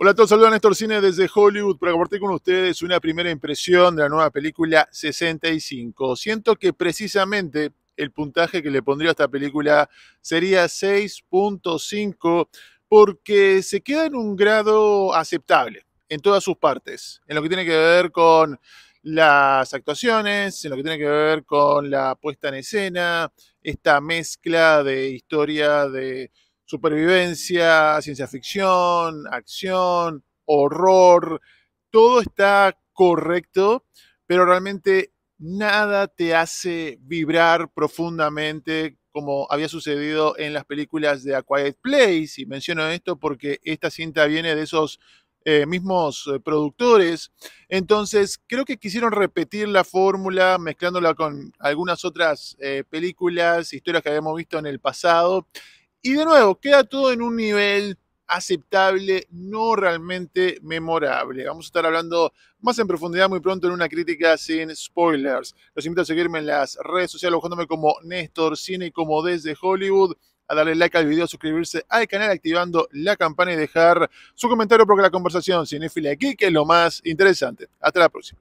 Hola a todos, saludos a Néstor Cine desde Hollywood para compartir con ustedes una primera impresión de la nueva película 65. Siento que precisamente el puntaje que le pondría a esta película sería 6.5 porque se queda en un grado aceptable en todas sus partes, en lo que tiene que ver con las actuaciones, en lo que tiene que ver con la puesta en escena, esta mezcla de historia de supervivencia, ciencia ficción, acción, horror, todo está correcto, pero realmente nada te hace vibrar profundamente como había sucedido en las películas de A Quiet Place. Y menciono esto porque esta cinta viene de esos eh, mismos eh, productores. Entonces, creo que quisieron repetir la fórmula mezclándola con algunas otras eh, películas, historias que habíamos visto en el pasado. Y de nuevo, queda todo en un nivel aceptable, no realmente memorable. Vamos a estar hablando más en profundidad muy pronto en una crítica sin spoilers. Los invito a seguirme en las redes sociales buscándome como Néstor Cine y como desde Hollywood a darle like al video, suscribirse al canal activando la campana y dejar su comentario porque la conversación cinéfila aquí que es lo más interesante. Hasta la próxima.